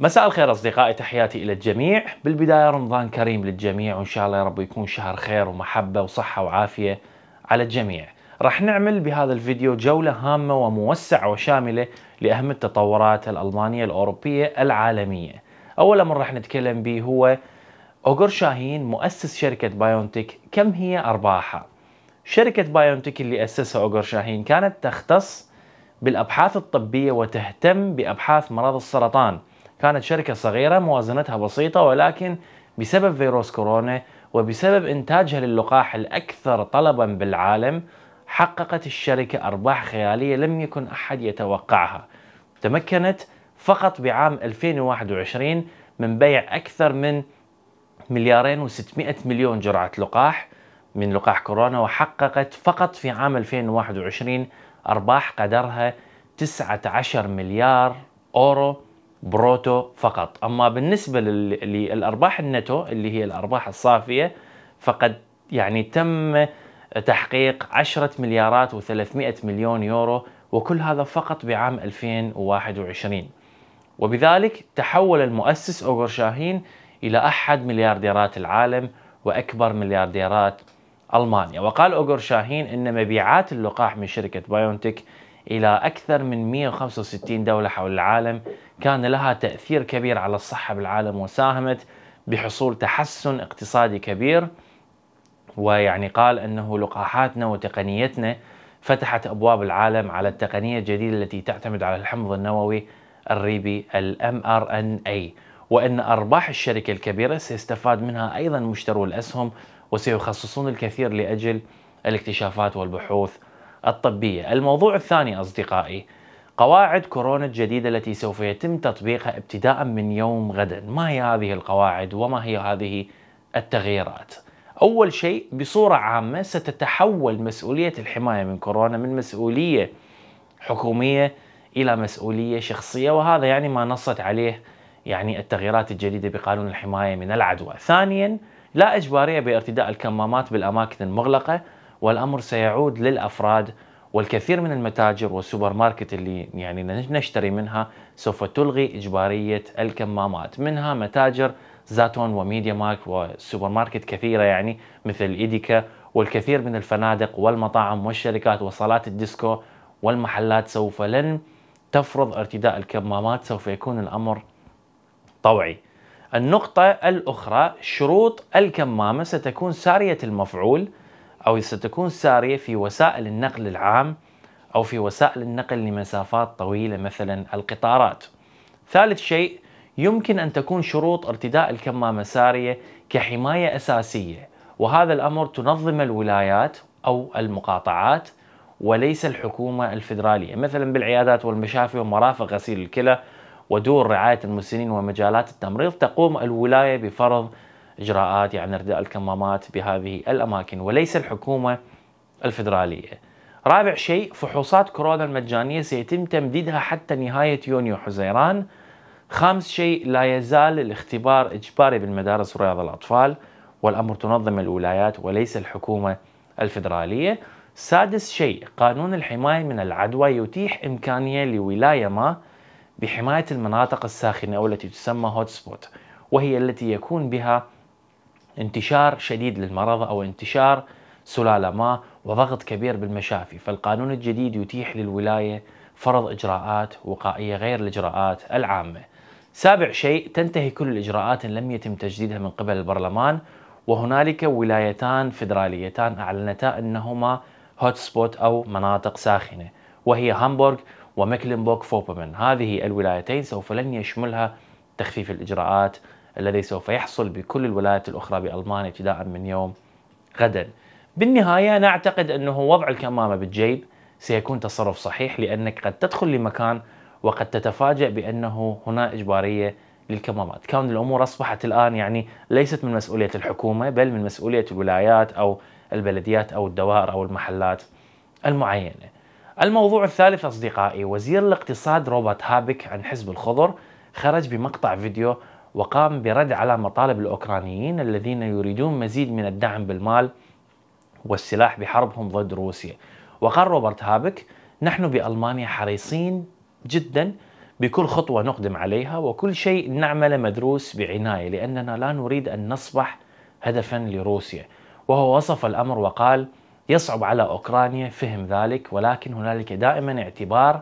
مساء الخير اصدقائي تحياتي الى الجميع بالبدايه رمضان كريم للجميع وان شاء الله يا رب يكون شهر خير ومحبه وصحه وعافيه على الجميع راح نعمل بهذا الفيديو جوله هامه وموسعه وشامله لاهم التطورات الالمانيه الاوروبيه العالميه اول امر راح نتكلم به هو اوغر شاهين مؤسس شركه بايونتك كم هي ارباحها شركه بايونتك اللي اسسها اوغر شاهين كانت تختص بالابحاث الطبيه وتهتم بابحاث مرض السرطان كانت شركة صغيرة موازنتها بسيطة ولكن بسبب فيروس كورونا وبسبب إنتاجها للقاح الأكثر طلبا بالعالم حققت الشركة أرباح خيالية لم يكن أحد يتوقعها تمكنت فقط بعام 2021 من بيع أكثر من مليارين و600 مليون جرعة لقاح من لقاح كورونا وحققت فقط في عام 2021 أرباح قدرها 19 مليار أورو بروتو فقط أما بالنسبة للأرباح النتو اللي هي الأرباح الصافية فقد يعني تم تحقيق 10 مليارات و300 مليون يورو وكل هذا فقط بعام 2021 وبذلك تحول المؤسس أوغر شاهين إلى أحد مليارديرات العالم وأكبر مليارديرات ألمانيا وقال أوغر شاهين أن مبيعات اللقاح من شركة بايونتك إلى أكثر من 165 دولة حول العالم كان لها تأثير كبير على الصحة بالعالم وساهمت بحصول تحسن اقتصادي كبير ويعني قال أنه لقاحاتنا وتقنيتنا فتحت أبواب العالم على التقنية الجديدة التي تعتمد على الحمض النووي الريبي الـ mRNA وأن أرباح الشركة الكبيرة سيستفاد منها أيضا مشترو الأسهم وسيخصصون الكثير لأجل الاكتشافات والبحوث الطبية الموضوع الثاني أصدقائي قواعد كورونا الجديدة التي سوف يتم تطبيقها ابتداء من يوم غدا ما هي هذه القواعد وما هي هذه التغييرات أول شيء بصورة عامة ستتحول مسؤولية الحماية من كورونا من مسؤولية حكومية إلى مسؤولية شخصية وهذا يعني ما نصت عليه يعني التغييرات الجديدة بقانون الحماية من العدوى ثانيا لا إجبارية بارتداء الكمامات بالأماكن المغلقة والأمر سيعود للأفراد والكثير من المتاجر والسوبر ماركت اللي يعني نشتري منها سوف تلغي إجبارية الكمامات منها متاجر زاتون وميديا مارك وسوبر ماركت كثيرة يعني مثل إيديكا والكثير من الفنادق والمطاعم والشركات وصالات الديسكو والمحلات سوف لن تفرض ارتداء الكمامات سوف يكون الأمر طوعي النقطة الأخرى شروط الكمامة ستكون سارية المفعول أو ستكون سارية في وسائل النقل العام أو في وسائل النقل لمسافات طويلة مثلا القطارات ثالث شيء يمكن أن تكون شروط ارتداء الكمامة سارية كحماية أساسية وهذا الأمر تنظم الولايات أو المقاطعات وليس الحكومة الفيدرالية مثلا بالعيادات والمشافي ومرافق غسيل الكلى ودور رعاية المسنين ومجالات التمريض تقوم الولاية بفرض إجراءات يعني ارداء الكمامات بهذه الأماكن وليس الحكومة الفدرالية رابع شيء فحوصات كورونا المجانية سيتم تمديدها حتى نهاية يونيو حزيران خامس شيء لا يزال الاختبار إجباري بالمدارس ورياض الأطفال والأمر تنظم الولايات وليس الحكومة الفدرالية سادس شيء قانون الحماية من العدوى يتيح إمكانية لولاية ما بحماية المناطق الساخنة او التي تسمى هوت سبوت وهي التي يكون بها انتشار شديد للمرض أو انتشار سلالة ما وضغط كبير بالمشافي فالقانون الجديد يتيح للولاية فرض إجراءات وقائية غير الإجراءات العامة سابع شيء تنتهي كل الإجراءات إن لم يتم تجديدها من قبل البرلمان وهنالك ولايتان فيدراليتان أعلنتا أنهما هوت سبوت أو مناطق ساخنة وهي هامبورغ ومكلنبورغ فوبمن هذه الولايتين سوف لن يشملها تخفيف الإجراءات الذي سوف يحصل بكل الولايات الأخرى بألمانيا ابتداء من يوم غدا بالنهاية نعتقد أنه وضع الكمامة بالجيب سيكون تصرف صحيح لأنك قد تدخل لمكان وقد تتفاجأ بأنه هنا إجبارية للكمامات كون الأمور أصبحت الآن يعني ليست من مسؤولية الحكومة بل من مسؤولية الولايات أو البلديات أو الدوائر أو المحلات المعينة الموضوع الثالث أصدقائي وزير الاقتصاد روبرت هابك عن حزب الخضر خرج بمقطع فيديو وقام برد على مطالب الأوكرانيين الذين يريدون مزيد من الدعم بالمال والسلاح بحربهم ضد روسيا وقال روبرت هابك نحن بألمانيا حريصين جدا بكل خطوة نقدم عليها وكل شيء نعمله مدروس بعناية لأننا لا نريد أن نصبح هدفا لروسيا وهو وصف الأمر وقال يصعب على أوكرانيا فهم ذلك ولكن هنالك دائما اعتبار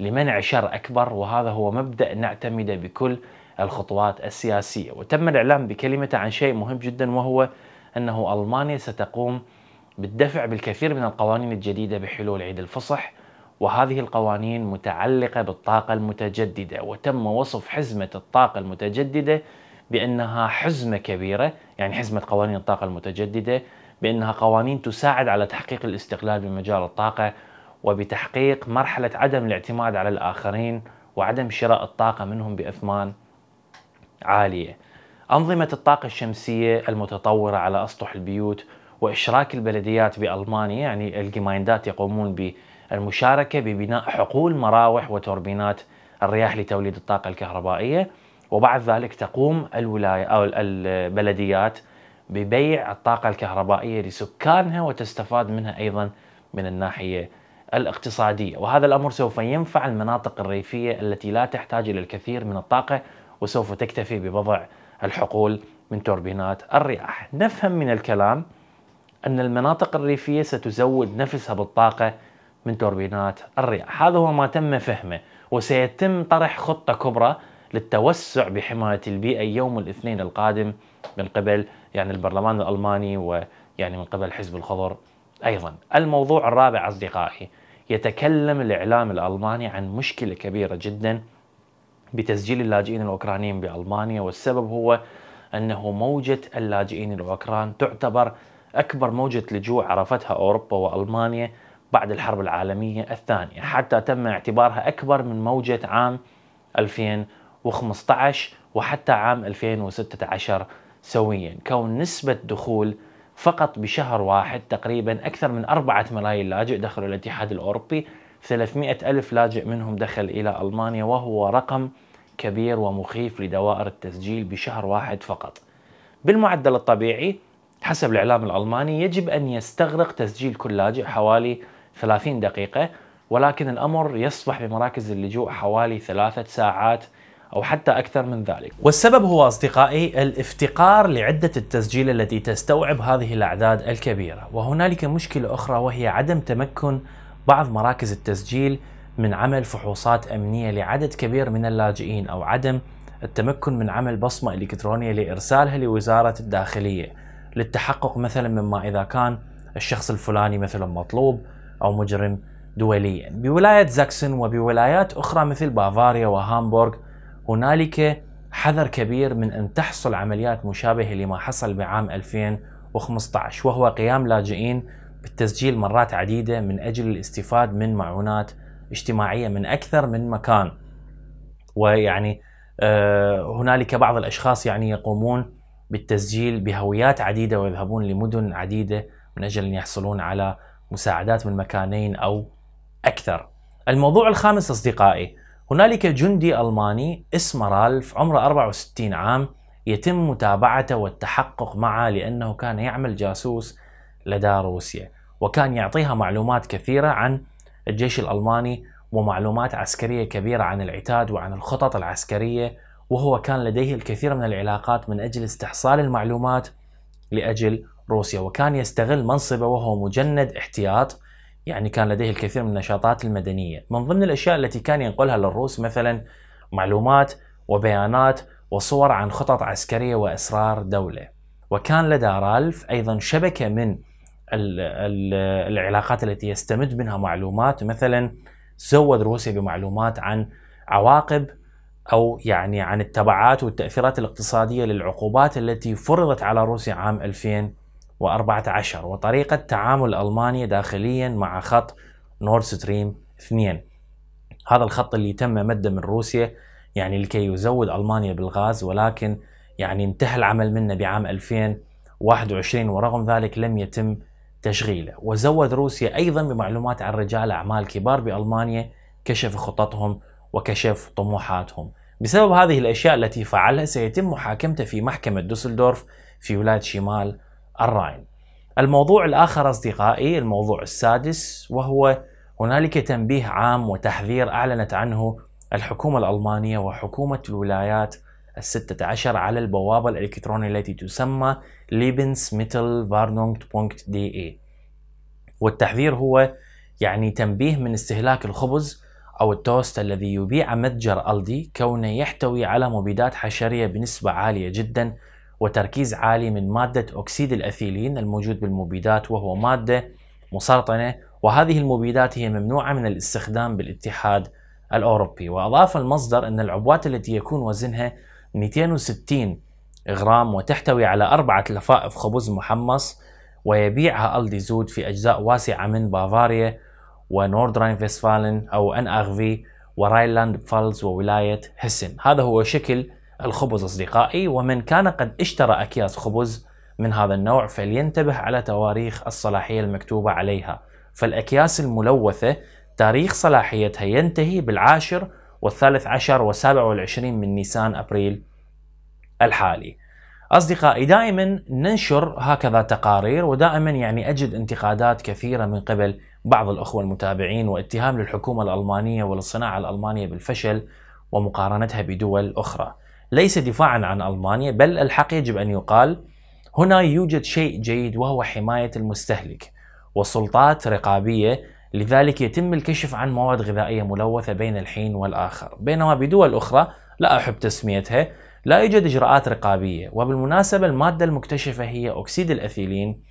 لمنع شر أكبر وهذا هو مبدأ نعتمده بكل الخطوات السياسية وتم الإعلام بكلمته عن شيء مهم جدا وهو أنه ألمانيا ستقوم بالدفع بالكثير من القوانين الجديدة بحلول عيد الفصح وهذه القوانين متعلقة بالطاقة المتجددة وتم وصف حزمة الطاقة المتجددة بأنها حزمة كبيرة يعني حزمة قوانين الطاقة المتجددة بأنها قوانين تساعد على تحقيق الاستقلال بمجال الطاقة وبتحقيق مرحلة عدم الاعتماد على الآخرين وعدم شراء الطاقة منهم بأثمان عالية أنظمة الطاقة الشمسية المتطورة على أسطح البيوت وإشراك البلديات بألمانيا يعني الجمايندات يقومون بالمشاركة ببناء حقول مراوح وتوربينات الرياح لتوليد الطاقة الكهربائية وبعد ذلك تقوم الولاية أو البلديات ببيع الطاقة الكهربائية لسكانها وتستفاد منها أيضا من الناحية الاقتصادية وهذا الأمر سوف ينفع المناطق الريفية التي لا تحتاج إلى الكثير من الطاقة وسوف تكتفي بوضع الحقول من توربينات الرياح نفهم من الكلام أن المناطق الريفية ستزود نفسها بالطاقة من توربينات الرياح هذا هو ما تم فهمه وسيتم طرح خطة كبرى للتوسع بحماية البيئة يوم الاثنين القادم من قبل يعني البرلمان الألماني ويعني من قبل حزب الخضر أيضا الموضوع الرابع أصدقائي يتكلم الإعلام الألماني عن مشكلة كبيرة جداً بتسجيل اللاجئين الأوكرانيين بألمانيا والسبب هو أنه موجة اللاجئين الأوكران تعتبر أكبر موجة لجوء عرفتها أوروبا وألمانيا بعد الحرب العالمية الثانية حتى تم اعتبارها أكبر من موجة عام 2015 وحتى عام 2016 سويا كون نسبة دخول فقط بشهر واحد تقريبا أكثر من أربعة ملايين لاجئ دخلوا الاتحاد الأوروبي 300 ألف لاجئ منهم دخل إلى ألمانيا وهو رقم كبير ومخيف لدوائر التسجيل بشهر واحد فقط بالمعدل الطبيعي حسب الإعلام الألماني يجب أن يستغرق تسجيل كل لاجئ حوالي 30 دقيقة ولكن الأمر يصبح بمراكز اللجوء حوالي ثلاثة ساعات أو حتى أكثر من ذلك والسبب هو أصدقائي الافتقار لعدة التسجيل التي تستوعب هذه الأعداد الكبيرة وهنالك مشكلة أخرى وهي عدم تمكن بعض مراكز التسجيل من عمل فحوصات أمنية لعدد كبير من اللاجئين أو عدم التمكن من عمل بصمة إلكترونية لإرسالها لوزارة الداخلية للتحقق مثلا مما إذا كان الشخص الفلاني مثلا مطلوب أو مجرم دوليا بولاية زاكسون وبولايات أخرى مثل بافاريا وهامبورغ هنالك حذر كبير من أن تحصل عمليات مشابهة لما حصل بعام 2015 وهو قيام لاجئين بالتسجيل مرات عديدة من أجل الاستفاده من معونات اجتماعية من أكثر من مكان ويعني آه، هنالك بعض الأشخاص يعني يقومون بالتسجيل بهويات عديدة ويذهبون لمدن عديدة من أجل أن يحصلون على مساعدات من مكانين أو أكثر الموضوع الخامس أصدقائي هنالك جندي ألماني اسمه رالف عمره 64 عام يتم متابعته والتحقق معه لأنه كان يعمل جاسوس لدى روسيا وكان يعطيها معلومات كثيرة عن الجيش الألماني ومعلومات عسكرية كبيرة عن العتاد وعن الخطط العسكرية وهو كان لديه الكثير من العلاقات من أجل استحصال المعلومات لأجل روسيا وكان يستغل منصبه وهو مجند احتياط يعني كان لديه الكثير من النشاطات المدنية من ضمن الأشياء التي كان ينقلها للروس مثلا معلومات وبيانات وصور عن خطط عسكرية وإسرار دولة وكان لدى رالف أيضا شبكة من العلاقات التي يستمد منها معلومات مثلا زود روسيا بمعلومات عن عواقب او يعني عن التبعات والتاثيرات الاقتصاديه للعقوبات التي فرضت على روسيا عام 2014 وطريقه تعامل المانيا داخليا مع خط نورد ستريم 2 هذا الخط اللي تم مده من روسيا يعني لكي يزود المانيا بالغاز ولكن يعني انتهى العمل منه بعام 2021 ورغم ذلك لم يتم تشغيله وزود روسيا أيضا بمعلومات عن رجال أعمال كبار بألمانيا كشف خططهم وكشف طموحاتهم بسبب هذه الأشياء التي فعلها سيتم محاكمته في محكمة دوسلدورف في ولاية شمال الراين الموضوع الآخر أصدقائي الموضوع السادس وهو هنالك تنبيه عام وتحذير أعلنت عنه الحكومة الألمانية وحكومة الولايات الستة عشر على البوابة الإلكترونية التي تسمى lebensmittelwarnung.de والتحذير هو يعني تنبيه من استهلاك الخبز أو التوست الذي يبيع متجر ألدي كونه يحتوي على مبيدات حشرية بنسبة عالية جدا وتركيز عالي من مادة أكسيد الأثيلين الموجود بالمبيدات وهو مادة مسرطنة وهذه المبيدات هي ممنوعة من الاستخدام بالاتحاد الأوروبي وأضاف المصدر أن العبوات التي يكون وزنها 260 غرام وتحتوي على أربعة لفائف خبز محمص ويبيعها ألدي زود في أجزاء واسعة من بافاريا ونوردراين فيسفالن أو أن أغفي ورايلاند فالز وولاية هسن هذا هو شكل الخبز أصدقائي ومن كان قد اشترى أكياس خبز من هذا النوع فلينتبه على تواريخ الصلاحية المكتوبة عليها فالأكياس الملوثة تاريخ صلاحيتها ينتهي بالعاشر والثالث عشر والسابع والعشرين من نيسان أبريل الحالي أصدقائي دائما ننشر هكذا تقارير ودائما يعني أجد انتقادات كثيرة من قبل بعض الأخوة المتابعين واتهام للحكومة الألمانية وللصناعة الألمانية بالفشل ومقارنتها بدول أخرى ليس دفاعا عن ألمانيا بل الحق يجب أن يقال هنا يوجد شيء جيد وهو حماية المستهلك وسلطات رقابية لذلك يتم الكشف عن مواد غذائية ملوثة بين الحين والآخر بينما بدول أخرى لا أحب تسميتها لا يوجد إجراءات رقابية وبالمناسبة المادة المكتشفة هي أكسيد الأثيلين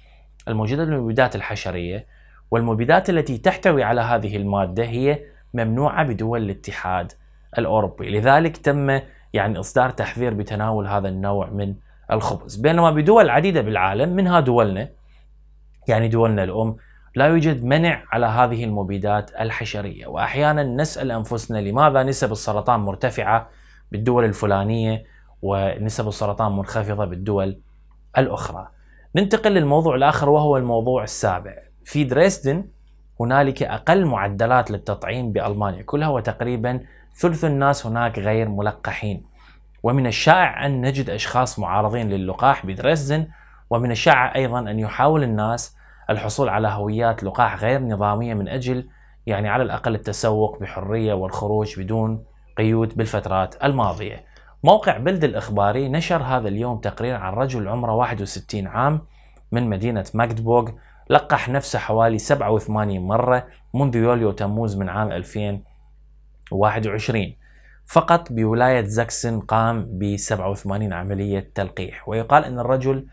الموجودة بالمبيدات الحشرية والمبيدات التي تحتوي على هذه المادة هي ممنوعة بدول الاتحاد الأوروبي لذلك تم يعني إصدار تحذير بتناول هذا النوع من الخبز بينما بدول عديدة بالعالم منها دولنا يعني دولنا الأم لا يوجد منع على هذه المبيدات الحشريه واحيانا نسال انفسنا لماذا نسب السرطان مرتفعه بالدول الفلانيه ونسب السرطان منخفضه بالدول الاخرى. ننتقل للموضوع الاخر وهو الموضوع السابع. في دريسدن هنالك اقل معدلات للتطعيم بالمانيا كلها وتقريبا ثلث الناس هناك غير ملقحين. ومن الشائع ان نجد اشخاص معارضين للقاح بدريسدن ومن الشائع ايضا ان يحاول الناس الحصول على هويات لقاح غير نظامية من أجل يعني على الأقل التسوق بحرية والخروج بدون قيود بالفترات الماضية موقع بلد الإخباري نشر هذا اليوم تقرير عن رجل عمره 61 عام من مدينة ماكدبوغ لقح نفسه حوالي 87 مرة منذ يوليو تموز من عام 2021 فقط بولاية زاكسن قام ب 87 عملية تلقيح ويقال أن الرجل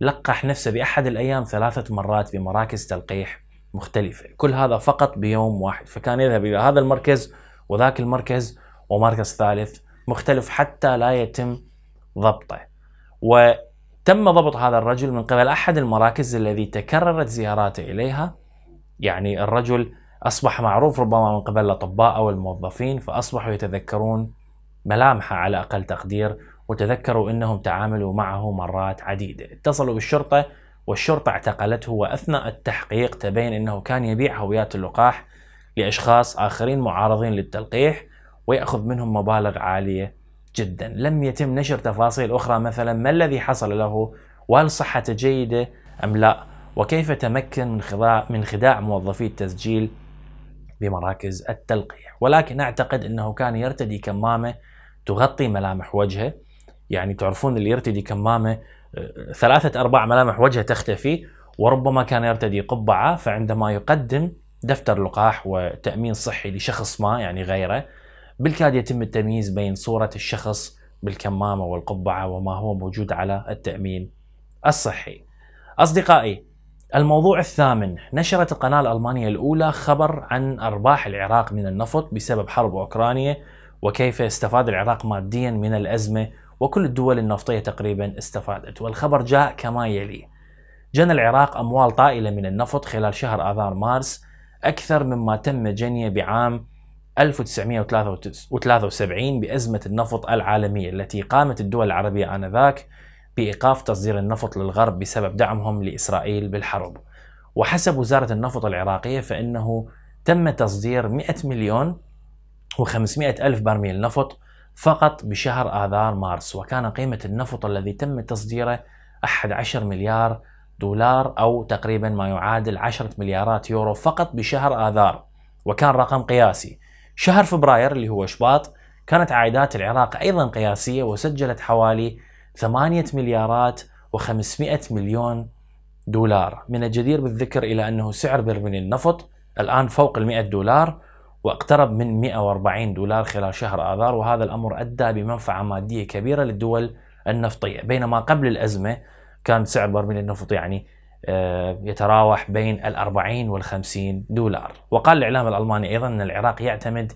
لقح نفسه بأحد الأيام ثلاثة مرات في مراكز تلقيح مختلفة كل هذا فقط بيوم واحد فكان يذهب إلى هذا المركز وذاك المركز ومركز ثالث مختلف حتى لا يتم ضبطه وتم ضبط هذا الرجل من قبل أحد المراكز الذي تكررت زياراته إليها يعني الرجل أصبح معروف ربما من قبل الأطباء أو الموظفين فأصبحوا يتذكرون ملامحه على أقل تقدير وتذكروا انهم تعاملوا معه مرات عديده، اتصلوا بالشرطه والشرطه اعتقلته واثناء التحقيق تبين انه كان يبيع هويات اللقاح لاشخاص اخرين معارضين للتلقيح وياخذ منهم مبالغ عاليه جدا، لم يتم نشر تفاصيل اخرى مثلا ما الذي حصل له وهل صحته جيده ام لا؟ وكيف تمكن من خداع من خداع موظفي التسجيل بمراكز التلقيح، ولكن اعتقد انه كان يرتدي كمامه تغطي ملامح وجهه يعني تعرفون اللي يرتدي كمامه آه، ثلاثه ارباع ملامح وجهه تختفي وربما كان يرتدي قبعه فعندما يقدم دفتر لقاح وتامين صحي لشخص ما يعني غيره بالكاد يتم التمييز بين صوره الشخص بالكمامه والقبعه وما هو موجود على التامين الصحي. اصدقائي الموضوع الثامن نشرت القناه الالمانيه الاولى خبر عن ارباح العراق من النفط بسبب حرب اوكرانيا وكيف استفاد العراق ماديا من الازمه وكل الدول النفطية تقريبا استفادت والخبر جاء كما يلي جنى العراق أموال طائلة من النفط خلال شهر آذار مارس أكثر مما تم جنيه بعام 1973 بأزمة النفط العالمية التي قامت الدول العربية آنذاك بإيقاف تصدير النفط للغرب بسبب دعمهم لإسرائيل بالحرب وحسب وزارة النفط العراقية فإنه تم تصدير 100 مليون و500 ألف برميل نفط فقط بشهر آذار مارس وكان قيمة النفط الذي تم تصديره 11 مليار دولار أو تقريبا ما يعادل 10 مليارات يورو فقط بشهر آذار وكان رقم قياسي شهر فبراير اللي هو شباط كانت عائدات العراق أيضا قياسية وسجلت حوالي 8 مليارات و500 مليون دولار من الجدير بالذكر إلى أنه سعر برميل النفط الآن فوق ال 100 دولار واقترب من 140 دولار خلال شهر آذار وهذا الأمر أدى بمنفعة مادية كبيرة للدول النفطية بينما قبل الأزمة كان سعر برميل النفط يعني آه، يتراوح بين ال 40 وال 50 دولار وقال الإعلام الألماني أيضا أن العراق يعتمد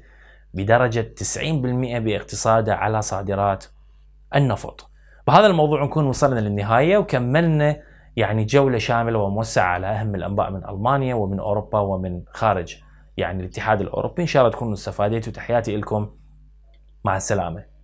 بدرجة 90% باقتصاده على صادرات النفط بهذا الموضوع نكون وصلنا للنهاية وكملنا يعني جولة شاملة وموسعة على أهم الأنباء من ألمانيا ومن أوروبا ومن خارج يعني الاتحاد الاوروبي ان شاء الله تكونوا استفاديتوا تحياتي لكم مع السلامه